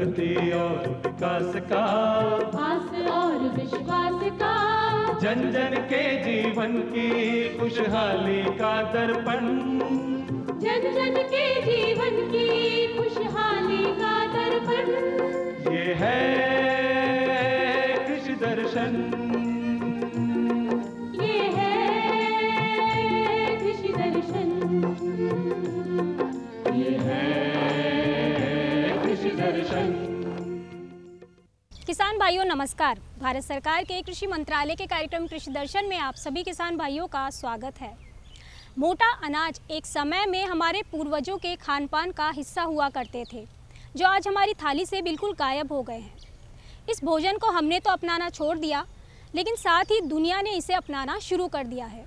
भक्ति और विकास का आस और विश्वास का जन जन के जीवन की खुशहाली का दर्पण जन जन के जीवन की खुशहाली का दर्पण ये है कृषि दर्शन किसान भाइयों नमस्कार भारत सरकार के कृषि मंत्रालय के कार्यक्रम कृषि दर्शन में आप सभी किसान भाइयों का स्वागत है मोटा अनाज एक समय में हमारे पूर्वजों के खान पान का हिस्सा हुआ करते थे जो आज हमारी थाली से बिल्कुल गायब हो गए हैं इस भोजन को हमने तो अपनाना छोड़ दिया लेकिन साथ ही दुनिया ने इसे अपनाना शुरू कर दिया है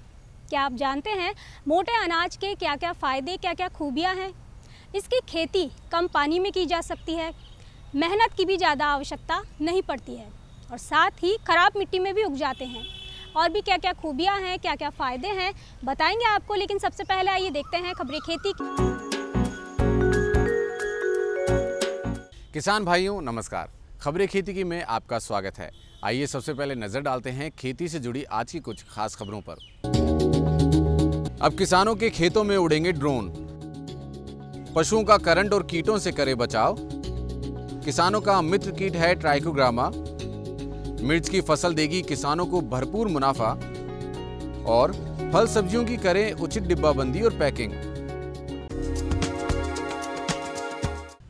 क्या आप जानते हैं मोटे अनाज के क्या क्या फ़ायदे क्या क्या खूबियाँ हैं इसकी खेती कम पानी में की जा सकती है मेहनत की भी ज़्यादा आवश्यकता नहीं पड़ती है और साथ ही ख़राब मिट्टी में भी उग जाते हैं और भी क्या क्या खूबियाँ हैं क्या क्या फ़ायदे हैं बताएंगे आपको लेकिन सबसे पहले आइए देखते हैं खबरें खेती की किसान भाइयों नमस्कार खबरें खेती की में आपका स्वागत है आइए सबसे पहले नजर डालते हैं खेती से जुड़ी आज की कुछ खास खबरों पर अब किसानों के खेतों में उड़ेंगे ड्रोन पशुओं का करंट और कीटों से करे बचाव किसानों का मित्र कीट है ट्राइकोग्रामा मिर्च की फसल देगी किसानों को भरपूर मुनाफा और फल सब्जियों की करें उचित डिब्बाबंदी और पैकिंग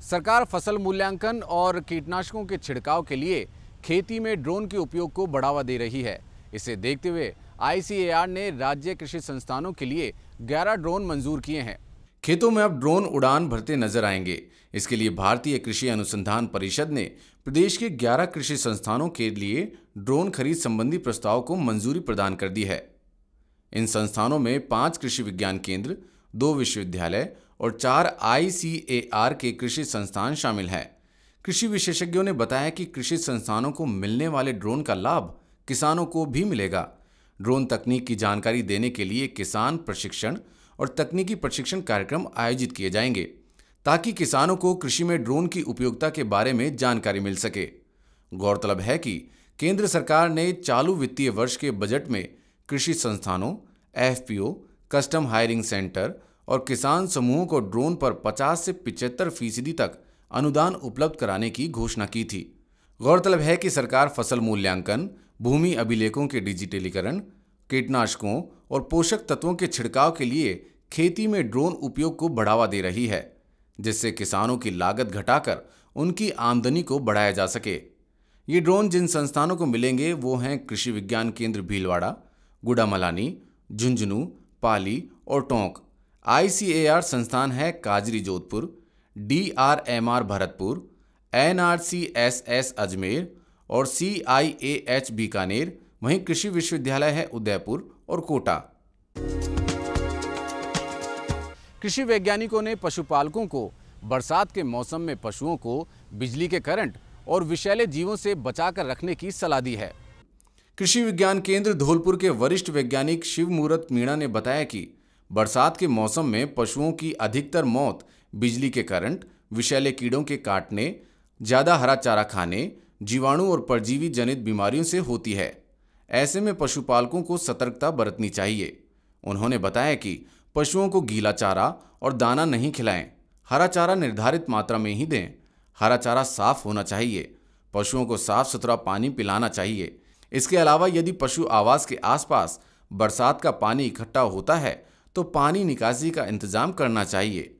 सरकार फसल मूल्यांकन और कीटनाशकों के छिड़काव के लिए खेती में ड्रोन के उपयोग को बढ़ावा दे रही है इसे देखते हुए आईसीएआर ने राज्य कृषि संस्थानों के लिए 11 ड्रोन मंजूर किए हैं खेतों में अब ड्रोन उड़ान भरते नजर आएंगे इसके लिए भारतीय कृषि अनुसंधान परिषद ने प्रदेश के 11 कृषि संस्थानों के लिए ड्रोन खरीद संबंधी प्रस्ताव को मंजूरी प्रदान कर दी है इन संस्थानों में पांच कृषि विज्ञान केंद्र दो विश्वविद्यालय और चार आई के कृषि संस्थान शामिल हैं कृषि विशेषज्ञों ने बताया कि कृषि संस्थानों को मिलने वाले ड्रोन का लाभ किसानों को भी मिलेगा ड्रोन तकनीक की जानकारी देने के लिए किसान प्रशिक्षण और तकनीकी प्रशिक्षण कार्यक्रम आयोजित किए जाएंगे ताकि किसानों को कृषि में ड्रोन की उपयोगिता के बारे में जानकारी मिल सके गौरतलब है कि केंद्र सरकार ने चालू वित्तीय वर्ष के बजट में कृषि संस्थानों एफ कस्टम हायरिंग सेंटर और किसान समूहों को ड्रोन पर 50 से पिचहत्तर फीसदी तक अनुदान उपलब्ध कराने की घोषणा की थी गौरतलब है कि सरकार फसल मूल्यांकन भूमि अभिलेखों के डिजिटलीकरण कीटनाशकों और पोषक तत्वों के छिड़काव के लिए खेती में ड्रोन उपयोग को बढ़ावा दे रही है जिससे किसानों की लागत घटाकर उनकी आमदनी को बढ़ाया जा सके ये ड्रोन जिन संस्थानों को मिलेंगे वो हैं कृषि विज्ञान केंद्र भीलवाड़ा गुडामलानी झुंझुनू पाली और टोंक आई संस्थान है काजरी जोधपुर डी भरतपुर एन अजमेर और सी बीकानेर वहीं कृषि विश्वविद्यालय है उदयपुर और कोटा कृषि वैज्ञानिकों ने पशुपालकों को बरसात के मौसम में पशुओं को बिजली के करंट और विषैले जीवों से बचाकर रखने की सलाह दी है कृषि विज्ञान केंद्र धौलपुर के वरिष्ठ वैज्ञानिक शिवमूर्त मीणा ने बताया कि बरसात के मौसम में पशुओं की अधिकतर मौत बिजली के करंट विषैले कीड़ों के काटने ज़्यादा हरा चारा खाने जीवाणु और परजीवी जनित बीमारियों से होती है ऐसे में पशुपालकों को सतर्कता बरतनी चाहिए उन्होंने बताया कि पशुओं को गीला चारा और दाना नहीं खिलाएं हरा चारा निर्धारित मात्रा में ही दें हरा चारा साफ होना चाहिए पशुओं को साफ सुथरा पानी पिलाना चाहिए इसके अलावा यदि पशु आवास के आसपास बरसात का पानी इकट्ठा होता है तो पानी निकासी का इंतजाम करना चाहिए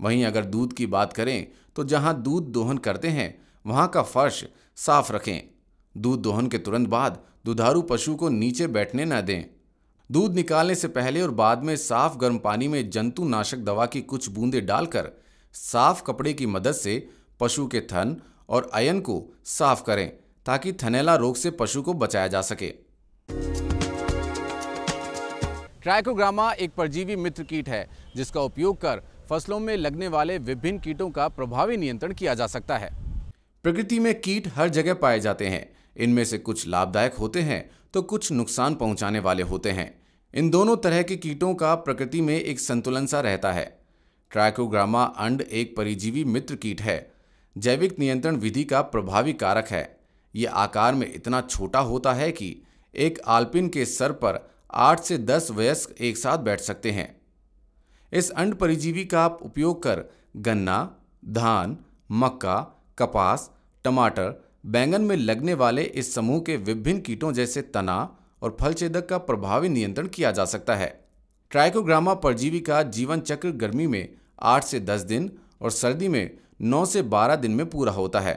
वहीं अगर दूध की बात करें तो जहां दूध दोहन करते हैं वहां का फर्श साफ रखें दूध दोहन के तुरंत बाद दुधारू पशु को नीचे बैठने न दें दूध निकालने से पहले और बाद में साफ गर्म पानी में जंतुनाशक दवा की कुछ बूंदें डालकर साफ कपड़े की मदद से पशु के थन और अयन को साफ करें ताकि थनेला रोग से पशु को बचाया जा सके ट्राइकोग्रामा एक परजीवी मित्र कीट है जिसका उपयोग कर फसलों में लगने वाले विभिन्न कीटों का प्रभावी नियंत्रण किया जा सकता है प्रकृति में कीट हर जगह पाए जाते हैं इनमें से कुछ लाभदायक होते हैं तो कुछ नुकसान पहुंचाने वाले होते हैं इन दोनों तरह के कीटों का प्रकृति में एक संतुलन सा रहता है ट्राइकोग्रामा अंड एक परिजीवी मित्र कीट है जैविक नियंत्रण विधि का प्रभावी कारक है ये आकार में इतना छोटा होता है कि एक आल्पिन के सर पर आठ से दस वयस्क एक साथ बैठ सकते हैं इस अंड परिजीवी का आप उपयोग कर गन्ना धान मक्का कपास टमाटर बैंगन में लगने वाले इस समूह के विभिन्न कीटों जैसे तना और फलचेदक का प्रभावी नियंत्रण किया जा सकता है ट्राइकोग्रामा परजीवी का जीवन चक्र गर्मी में 8 से 10 दिन और सर्दी में 9 से 12 दिन में पूरा होता है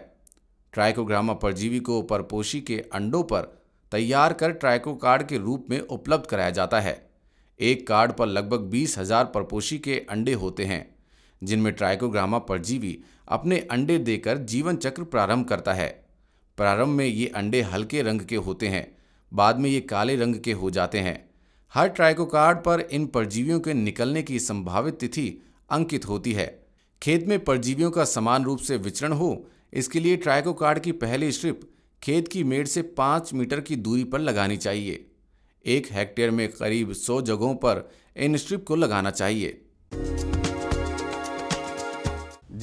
ट्राइकोग्रामा परजीवी को परपोशी के अंडों पर तैयार कर ट्राइको कार्ड के रूप में उपलब्ध कराया जाता है एक कार्ड पर लगभग बीस हजार परपोशी के अंडे होते हैं जिनमें ट्राइकोग्रामा परजीवी अपने अंडे देकर जीवन चक्र प्रारंभ करता है प्रारंभ में ये अंडे हल्के रंग के होते हैं बाद में ये काले रंग के हो जाते हैं हर ट्राइकोकार्ड पर इन परजीवियों के निकलने की संभावित तिथि अंकित होती है खेत में परजीवियों का समान रूप से विचरण हो इसके लिए ट्राइकोकार्ड की पहली स्ट्रिप खेत की मेड़ से पाँच मीटर की दूरी पर लगानी चाहिए एक हेक्टेयर में करीब सौ जगहों पर इन स्ट्रिप को लगाना चाहिए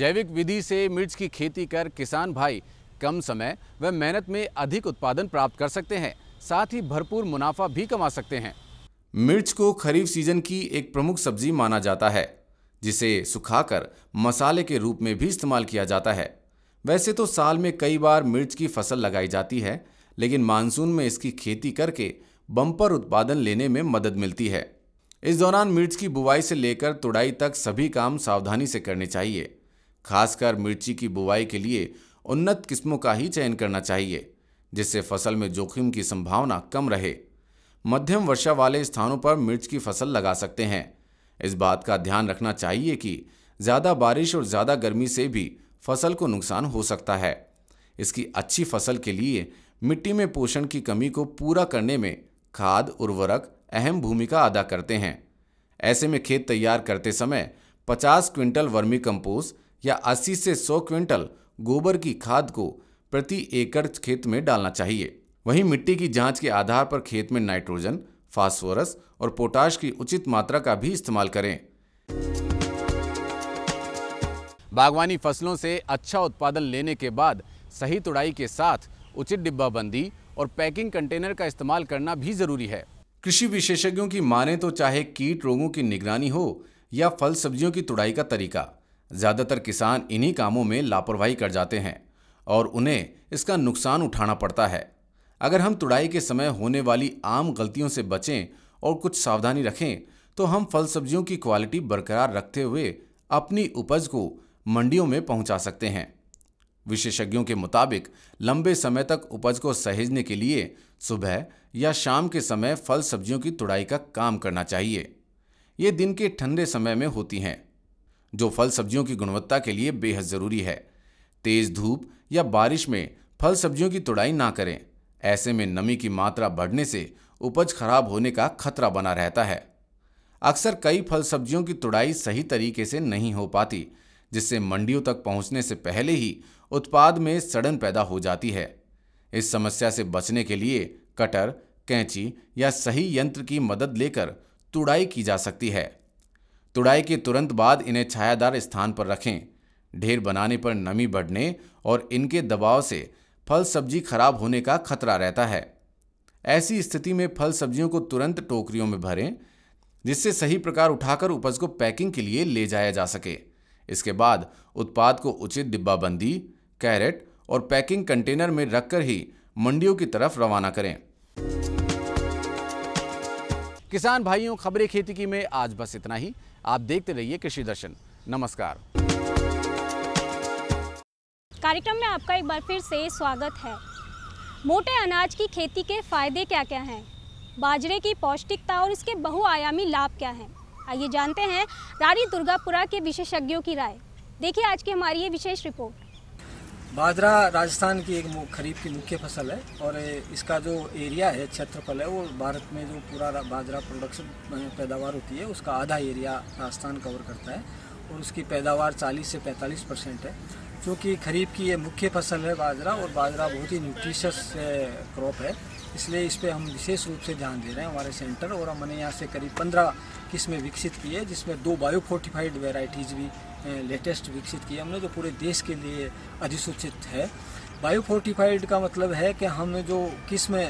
जैविक विधि से मिर्च की खेती कर किसान भाई कम समय व मेहनत में अधिक उत्पादन प्राप्त कर सकते हैं साथ ही भरपूर मुनाफा भी कमा सकते हैं मिर्च को खरीफ सीजन की एक प्रमुख सब्जी माना जाता है जिसे सुखाकर मसाले के रूप में भी इस्तेमाल किया जाता है वैसे तो साल में कई बार मिर्च की फसल लगाई जाती है लेकिन मानसून में इसकी खेती करके बम्पर उत्पादन लेने में मदद मिलती है इस दौरान मिर्च की बुवाई से लेकर तुड़ाई तक सभी काम सावधानी से करने चाहिए खासकर मिर्ची की बुवाई के लिए उन्नत किस्मों का ही चयन करना चाहिए जिससे फसल में जोखिम की संभावना कम रहे मध्यम वर्षा वाले स्थानों पर मिर्च की फसल लगा सकते हैं इस बात का ध्यान रखना चाहिए कि ज़्यादा बारिश और ज़्यादा गर्मी से भी फसल को नुकसान हो सकता है इसकी अच्छी फसल के लिए मिट्टी में पोषण की कमी को पूरा करने में खाद उर्वरक अहम भूमिका अदा करते हैं ऐसे में खेत तैयार करते समय 50 क्विंटल वर्मी कंपोस्ट या 80 से 100 क्विंटल गोबर की खाद को प्रति एकड़ खेत में डालना चाहिए वहीं मिट्टी की जांच के आधार पर खेत में नाइट्रोजन फास्फोरस और पोटाश की उचित मात्रा का भी इस्तेमाल करें बागवानी फसलों से अच्छा उत्पादन लेने के बाद सही तुड़ाई के साथ उचित डिब्बाबंदी और पैकिंग कंटेनर का इस्तेमाल करना भी जरूरी है कृषि विशेषज्ञों की माने तो चाहे कीट रोगों की निगरानी हो या फल सब्जियों की तुड़ाई का तरीका ज़्यादातर किसान इन्हीं कामों में लापरवाही कर जाते हैं और उन्हें इसका नुकसान उठाना पड़ता है अगर हम तुड़ाई के समय होने वाली आम गलतियों से बचें और कुछ सावधानी रखें तो हम फल सब्जियों की क्वालिटी बरकरार रखते हुए अपनी उपज को मंडियों में पहुंचा सकते हैं विशेषज्ञों के मुताबिक लंबे समय तक उपज को सहेजने के लिए सुबह या शाम के समय फल सब्जियों की तुड़ाई का काम करना चाहिए ये दिन के ठंडे समय में होती हैं जो फल सब्जियों की गुणवत्ता के लिए बेहद ज़रूरी है तेज़ धूप या बारिश में फल सब्जियों की तुड़ाई ना करें ऐसे में नमी की मात्रा बढ़ने से उपज खराब होने का खतरा बना रहता है अक्सर कई फल सब्जियों की तुड़ाई सही तरीके से नहीं हो पाती जिससे मंडियों तक पहुंचने से पहले ही उत्पाद में सड़न पैदा हो जाती है इस समस्या से बचने के लिए कटर कैंची या सही यंत्र की मदद लेकर तुड़ाई की जा सकती है तुड़ाई के तुरंत बाद इन्हें छायादार स्थान पर रखें ढेर बनाने पर नमी बढ़ने और इनके दबाव से फल सब्जी खराब होने का खतरा रहता है ऐसी स्थिति में फल सब्जियों को तुरंत टोकरियों में भरें जिससे सही प्रकार उठाकर उपज को पैकिंग के लिए ले जाया जा सके इसके बाद उत्पाद को उचित डिब्बाबंदी कैरेट और पैकिंग कंटेनर में रखकर ही मंडियों की तरफ रवाना करें किसान भाइयों खबरें खेती की में आज बस इतना ही आप देखते रहिए कृषि दर्शन नमस्कार कार्यक्रम में आपका एक बार फिर से स्वागत है मोटे अनाज की खेती के फायदे क्या क्या हैं बाजरे की पौष्टिकता और इसके बहुआयामी लाभ क्या हैं आइए जानते हैं रानी दुर्गापुरा के विशेषज्ञों की राय देखिए आज की हमारी ये विशेष रिपोर्ट बाजरा राजस्थान की एक खरीफ की मुख्य फसल है और इसका जो एरिया है क्षेत्रफल है वो भारत में जो पूरा बाजरा प्रोडक्शन पैदावार होती है उसका आधा एरिया राजस्थान कवर करता है और उसकी पैदावार 40 से 45 परसेंट है क्योंकि खरीफ की ये मुख्य फसल है बाजरा और बाजरा बहुत ही न्यूट्रिशस क्रॉप है इसलिए इस पर हम विशेष रूप से ध्यान दे रहे हैं हमारे सेंटर और हमने यहाँ से करीब पंद्रह किस्में विकसित की है जिसमें दो बायोफोर्टिफाइड वेराइटीज़ भी लेटेस्ट विकसित किया हमने जो पूरे देश के लिए अधिसूचित है बायो फोर्टिफाइड का मतलब है कि हम जो किस्म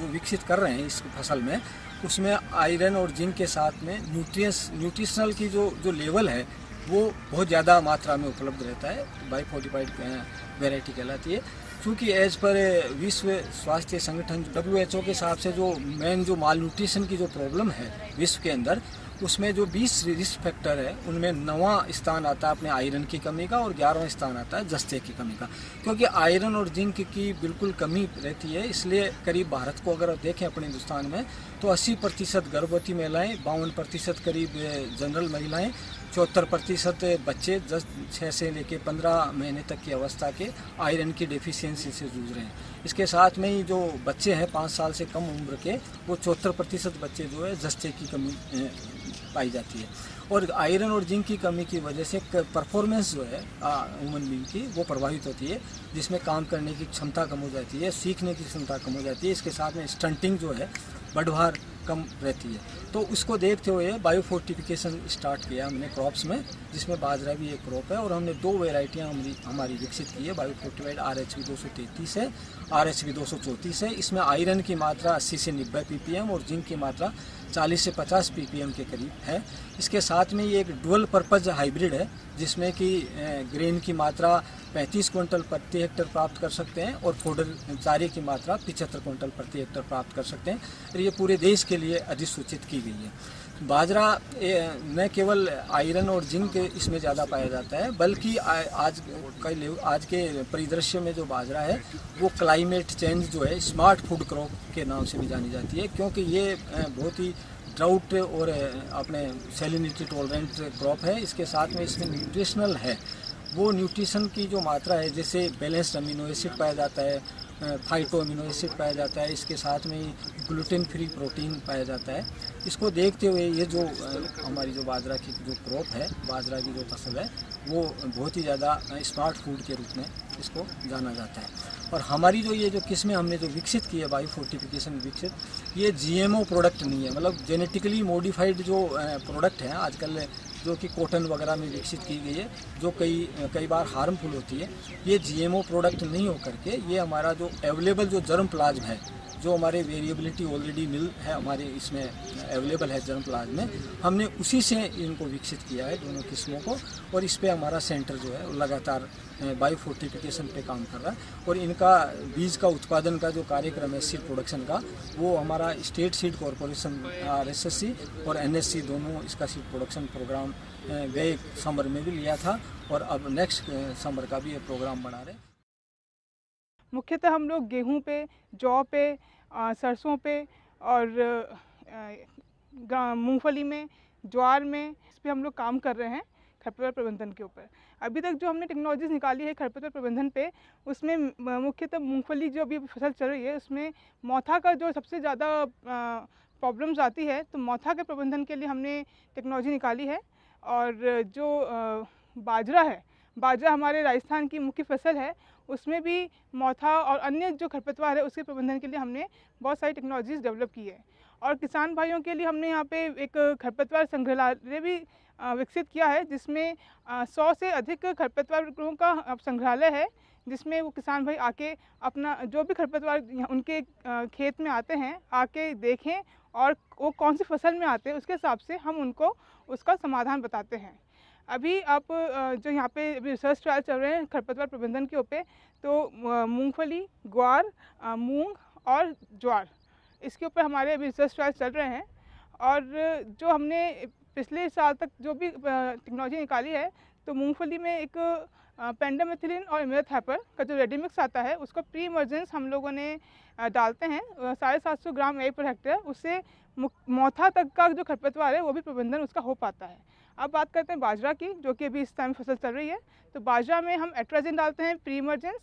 जो विकसित कर रहे हैं इस फसल में उसमें आयरन और जिंक के साथ में न्यूट्रियस न्यूट्रिशनल की जो जो लेवल है वो बहुत ज़्यादा मात्रा में उपलब्ध रहता है बायोफोर्टिफाइड फोर्टिफाइड वेराइटी कहलाती है क्योंकि एज पर विश्व स्वास्थ्य संगठन डब्ल्यू के हिसाब से जो मेन जो माल न्यूट्रिशन की जो प्रॉब्लम है विश्व के अंदर उसमें जो 20 रिस्क फैक्टर है उनमें नवा स्थान आता है अपने आयरन की कमी का और ग्यारहवा स्थान आता है जस्ते की कमी का क्योंकि आयरन और जिंक की बिल्कुल कमी रहती है इसलिए करीब भारत को अगर देखें अपने हिंदुस्तान में तो 80 प्रतिशत गर्भवती महिलाएँ बावन प्रतिशत करीब जनरल महिलाएँ चौहत्तर प्रतिशत बच्चे दस छः से लेकर पंद्रह महीने तक की अवस्था के आयरन की डेफिशिएंसी से जूझ रहे हैं इसके साथ में ही जो बच्चे हैं पाँच साल से कम उम्र के वो चौहत्तर प्रतिशत बच्चे जो है जस्ते की कमी पाई जाती है और आयरन और जिंक की कमी की वजह से परफॉर्मेंस जो है वुमन बींग की वो प्रभावित होती है जिसमें काम करने की क्षमता कम हो जाती है सीखने की क्षमता कम हो जाती है इसके साथ में स्टंटिंग जो है बढ़वार कम रहती है तो उसको देखते हुए बायो फोर्टिफिकेशन स्टार्ट किया हमने क्रॉप्स में जिसमें बाजरा भी एक क्रॉप है और हमने दो वेराइटियाँ हमारी हमारी विकसित की है बायो फोर्टिफाइड आर एच है आर एच है इसमें आयरन की मात्रा अस्सी से नब्बे पी और जिंक की मात्रा चालीस से पचास पी के करीब है इसके साथ में ये एक डुअल पर्पज़ हाइब्रिड है जिसमें कि ग्रेन की मात्रा 35 क्विंटल प्रति हेक्टर प्राप्त कर सकते हैं और फोडर चारे की मात्रा पिछहत्तर क्विंटल प्रति हेक्टर प्राप्त कर सकते हैं और ये पूरे देश के लिए अधिसूचित की गई है बाजरा न केवल आयरन और जिंक इसमें ज़्यादा पाया जाता है बल्कि आज कई आज के परिदृश्य में जो बाजरा है वो क्लाइमेट चेंज जो है स्मार्ट फूड क्रॉप के नाम से भी जानी जाती है क्योंकि ये बहुत ही ड्राउट और eh, अपने सेलिनिटी टॉलरेंट क्रॉप है इसके साथ में इसमें न्यूट्रिशनल है वो न्यूट्रिशन की जो मात्रा है जैसे बैलेंस्ड अमीनो एसिड पाया जाता है फाइटो अमीनो एसिड पाया जाता है इसके साथ में ग्लूटेन फ्री प्रोटीन पाया जाता है इसको देखते हुए ये जो eh, हमारी जो बाजरा की जो क्रॉप है बाजरा की जो फसल है वो बहुत ही ज़्यादा स्मार्ट फूड के रूप में इसको जाना जाता है और हमारी जो ये जो किस्में हमने जो विकसित की है बाई फोर्टिफिकेशन विकसित ये जीएमओ प्रोडक्ट नहीं है मतलब जेनेटिकली मॉडिफाइड जो प्रोडक्ट हैं आजकल जो कि कॉटन वगैरह में विकसित की गई है जो कई कई बार हार्मफुल होती है ये जीएमओ प्रोडक्ट नहीं होकर के ये हमारा जो अवेलेबल जो जर्म प्लाज्म है जो हमारे वेरिएबिलिटी ऑलरेडी मिल है हमारे इसमें अवेलेबल है जर्म प्लाज में हमने उसी से इनको विकसित किया है दोनों किस्मों को और इस पर हमारा सेंटर जो है लगातार फोर्टिफिकेशन पे काम कर रहा है और इनका बीज का उत्पादन का जो कार्यक्रम है सीड प्रोडक्शन का वो हमारा स्टेट सीड कॉरपोरेशन आर और एन दोनों इसका सीड प्रोडक्शन प्रोग्राम गए समर में भी लिया था और अब नेक्स्ट समर का भी ये प्रोग्राम बना रहे हैं मुख्यतः हम लोग गेहूँ पे जौ पे सरसों पे और मूंगफली में ज्वार में इस पर हम लोग काम कर रहे हैं खरपतवार प्रबंधन के ऊपर अभी तक जो हमने टेक्नोलॉजीज निकाली है खरपतवार प्रबंधन पे उसमें मुख्यतः मूंगफली जो अभी फसल चल रही है उसमें मौथा का जो सबसे ज़्यादा प्रॉब्लम्स आती है तो मौथा के प्रबंधन के लिए हमने टेक्नोलॉजी निकाली है और जो बाजरा है बाजरा हमारे राजस्थान की मुख्य फसल है उसमें भी मौथा और अन्य जो खरपतवार है उसके प्रबंधन के लिए हमने बहुत सारी टेक्नोलॉजीज़ डेवलप की है और किसान भाइयों के लिए हमने यहाँ पे एक खरपतवार संग्रहालय भी विकसित किया है जिसमें सौ से अधिक खरपतवारों का संग्रहालय है जिसमें वो किसान भाई आके अपना जो भी खरपतवार उनके खेत में आते हैं आके देखें और वो कौन सी फसल में आते हैं उसके हिसाब से हम उनको उसका समाधान बताते हैं अभी आप जो यहाँ पे रिसर्च ट्रायल चल रहे हैं खरपतवार प्रबंधन के ऊपर तो मूंगफली ग्वार मूंग और ज्वार इसके ऊपर हमारे अभी रिसर्च ट्रायल चल रहे हैं और जो हमने पिछले साल तक जो भी टेक्नोलॉजी निकाली है तो मूंगफली में एक पेंडामेथिलिन और इमेथापर का जो रेडीमिक्स आता है उसको प्री इमरजेंस हम लोगों ने डालते हैं साढ़े सात सौ ग्राम ए पर हेक्टेयर उससे मौथा तक का जो खरपतवार है वो भी प्रबंधन उसका हो पाता है अब बात करते हैं बाजरा की जो कि अभी इस टाइम फसल चल रही है तो बाजरा में हम एट्राजिन डालते हैं प्री इमरजेंस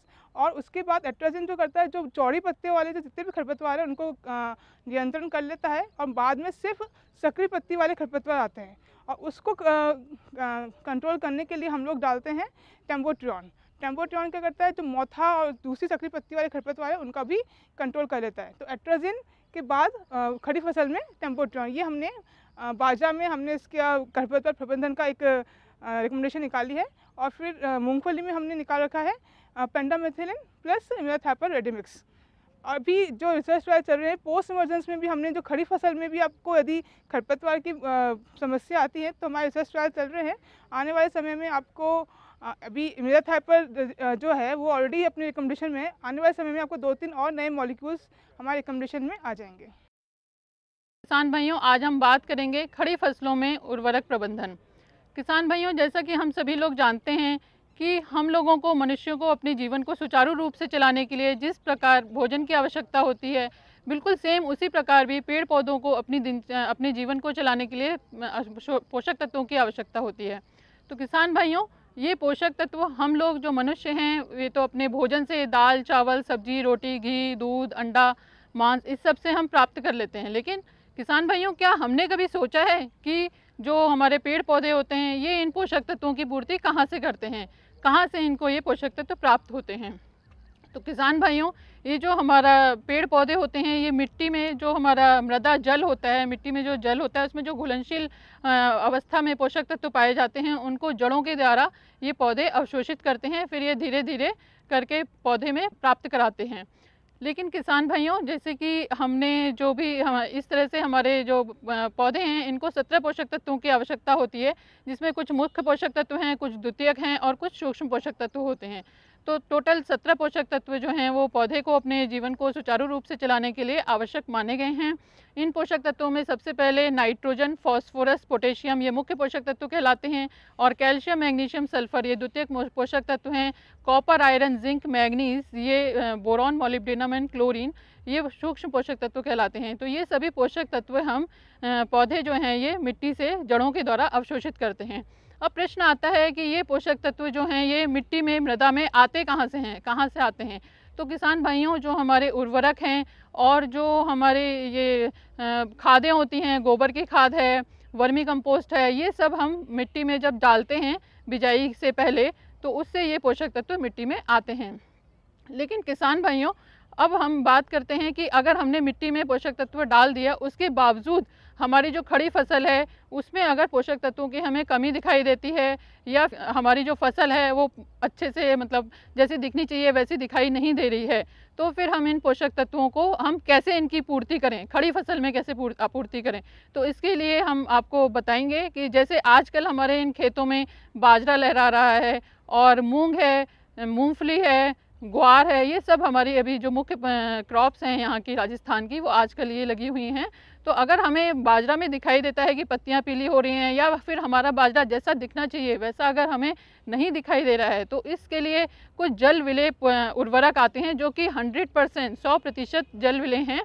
और उसके बाद एट्राजिन जो करता है जो चौड़ी पत्ते वाले जो जितने भी खरपतवार हैं उनको नियंत्रण कर लेता है और बाद में सिर्फ सक्रिय पत्ती वाले खरपतवार आते हैं और उसको कंट्रोल करने के लिए हम लोग डालते हैं टेम्बोट्रियन टेम्बोट्रियन क्या करता है जो मोथा और दूसरी सक्रिय पत्ती वाले खरपतवार है उनका भी कंट्रोल कर लेता है तो एट्राजिन के बाद खड़ी फसल में टेम्पोट्रॉन ये हमने बाजा में हमने इसके खरपतवार प्रबंधन का एक रिकमेंडेशन निकाली है और फिर मूंगफली में हमने निकाल रखा है पेंडामेथिलिन प्लस इम्योथैपर रेडीमिक्स अभी जो रिसर्च ट्रायल चल रहे हैं पोस्ट इमरजेंस में भी हमने जो खड़ी फसल में भी आपको यदि खरपतवार की समस्या आती है तो हमारे रिसर्च ट्रायल चल रहे हैं आने वाले समय में आपको अभी इम्यूराथाइपर जो है वो ऑलरेडी अपने रिकमेंडेशन में है आने वाले समय में आपको दो तीन और नए मॉलिक्यूल्स हमारे रिकमेंडेशन में आ जाएंगे किसान भाइयों आज हम बात करेंगे खड़ी फसलों में उर्वरक प्रबंधन किसान भाइयों जैसा कि हम सभी लोग जानते हैं कि हम लोगों को मनुष्यों को अपने जीवन को सुचारू रूप से चलाने के लिए जिस प्रकार भोजन की आवश्यकता होती है बिल्कुल सेम उसी प्रकार भी पेड़ पौधों को अपनी दिन अपने जीवन को चलाने के लिए पोषक तत्वों की आवश्यकता होती है तो किसान भाइयों ये पोषक तत्व हम लोग जो मनुष्य हैं ये तो अपने भोजन से दाल चावल सब्जी रोटी घी दूध अंडा मांस इस सब से हम प्राप्त कर लेते हैं लेकिन किसान भाइयों क्या हमने कभी सोचा है कि जो हमारे पेड़ पौधे होते हैं ये इन पोषक तत्वों की पूर्ति कहाँ से करते हैं कहाँ से इनको ये पोषक तत्व प्राप्त होते हैं तो किसान भाइयों ये जो हमारा पेड़ पौधे होते हैं ये मिट्टी में जो हमारा मृदा जल होता है मिट्टी में जो जल होता है उसमें जो घुलनशील अवस्था में पोषक तत्व तो पाए जाते हैं उनको जड़ों के द्वारा ये पौधे अवशोषित करते हैं फिर ये धीरे धीरे करके पौधे में प्राप्त कराते हैं लेकिन किसान भाइयों जैसे कि हमने जो भी हम इस तरह से हमारे जो पौधे हैं इनको सत्रह पोषक तत्वों की आवश्यकता होती है जिसमें कुछ मुख्य पोषक तत्व हैं कुछ द्वितीयक हैं और कुछ सूक्ष्म पोषक तत्व होते हैं तो टोटल सत्रह पोषक तत्व जो हैं वो पौधे को अपने जीवन को सुचारू रूप से चलाने के लिए आवश्यक माने गए हैं इन पोषक तत्वों में सबसे पहले नाइट्रोजन फॉस्फोरस पोटेशियम ये मुख्य पोषक तत्व कहलाते हैं और कैल्शियम मैग्नीशियम सल्फर ये द्वितीय पोषक तत्व हैं कॉपर आयरन जिंक मैग्नीज ये बोरॉन मोलिब्डेनम एंड क्लोरीन ये सूक्ष्म पोषक तत्व कहलाते हैं तो ये सभी पोषक तत्व हम पौधे जो हैं ये मिट्टी से जड़ों के द्वारा अवशोषित करते हैं अब प्रश्न आता है कि ये पोषक तत्व जो हैं ये मिट्टी में मृदा में आते कहाँ से हैं कहाँ से आते हैं तो किसान भाइयों जो हमारे उर्वरक हैं और जो हमारे ये खादें होती हैं गोबर की खाद है वर्मी कंपोस्ट है ये सब हम मिट्टी में जब डालते हैं बिजाई से पहले तो उससे ये पोषक तत्व मिट्टी में आते हैं लेकिन किसान भाइयों अब हम बात करते हैं कि अगर हमने मिट्टी में पोषक तत्व डाल दिया उसके बावजूद हमारी जो खड़ी फसल है उसमें अगर पोषक तत्वों की हमें कमी दिखाई देती है या हमारी जो फसल है वो अच्छे से मतलब जैसे दिखनी चाहिए वैसी दिखाई नहीं दे रही है तो फिर हम इन पोषक तत्वों को हम कैसे इनकी पूर्ति करें खड़ी फसल में कैसे आपूर्ति करें तो इसके लिए हम आपको बताएंगे कि जैसे आजकल हमारे इन खेतों में बाजरा लहरा रहा है और मूँग है मूँगफली है ग्वार है ये सब हमारी अभी जो मुख्य क्रॉप्स हैं यहाँ की राजस्थान की वो आजकल ये लगी हुई हैं तो अगर हमें बाजरा में दिखाई देता है कि पत्तियाँ पीली हो रही हैं या फिर हमारा बाजरा जैसा दिखना चाहिए वैसा अगर हमें नहीं दिखाई दे रहा है तो इसके लिए कुछ जल विले उर्वरक आते हैं जो कि हंड्रेड परसेंट सौ प्रतिशत जल विले हैं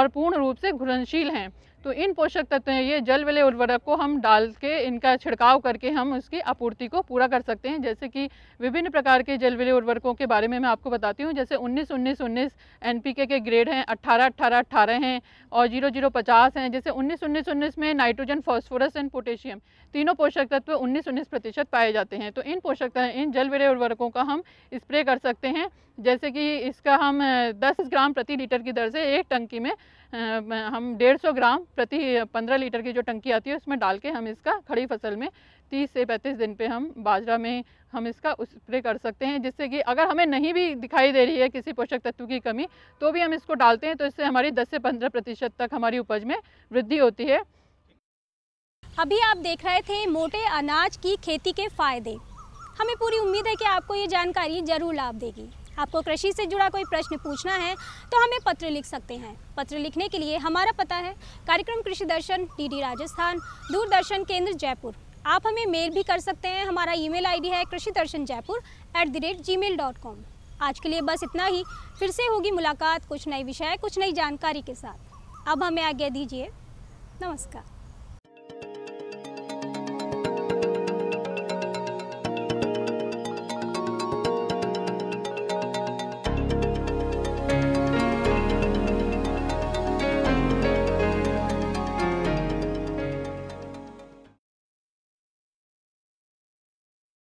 और पूर्ण रूप से घुलनशील हैं तो इन पोषक तत्व हैं ये जल वाले उर्वरक को हम डाल के इनका छिड़काव करके हम उसकी आपूर्ति को पूरा कर सकते हैं जैसे कि विभिन्न प्रकार के जल वाले उर्वरकों के बारे में मैं आपको बताती हूँ जैसे 19 19 19 एनपीके के ग्रेड हैं 18 18 18 हैं और जीरो जीरो पचास हैं जैसे 19 19 19 में नाइट्रोजन फॉस्फोरस एंड पोटेशियम तीनों पोषक तत्व उन्नीस उन्नीस प्रतिशत पाए जाते हैं तो इन पोषक तत्व इन जल वाले उर्वरकों का हम स्प्रे कर सकते हैं जैसे कि इसका हम दस ग्राम प्रति लीटर की दर से एक टंकी में हम 150 ग्राम प्रति 15 लीटर की जो टंकी आती है उसमें डाल के हम इसका खड़ी फसल में 30 से 35 दिन पे हम बाजरा में हम इसका स्प्रे कर सकते हैं जिससे कि अगर हमें नहीं भी दिखाई दे रही है किसी पोषक तत्व की कमी तो भी हम इसको डालते हैं तो इससे हमारी 10 से 15 प्रतिशत तक हमारी उपज में वृद्धि होती है अभी आप देख रहे थे मोटे अनाज की खेती के फायदे हमें पूरी उम्मीद है कि आपको ये जानकारी जरूर लाभ देगी आपको कृषि से जुड़ा कोई प्रश्न पूछना है तो हमें पत्र लिख सकते हैं पत्र लिखने के लिए हमारा पता है कार्यक्रम कृषि दर्शन डी राजस्थान दूरदर्शन केंद्र जयपुर आप हमें मेल भी कर सकते हैं हमारा ईमेल आईडी है Krishi Darshan Jaipur at the rate gmail dot com आज के लिए बस इतना ही फिर से होगी मुलाकात कुछ नए विषय कुछ नई जानकारी के साथ अब हमें आज्ञा दीजिए नमस्कार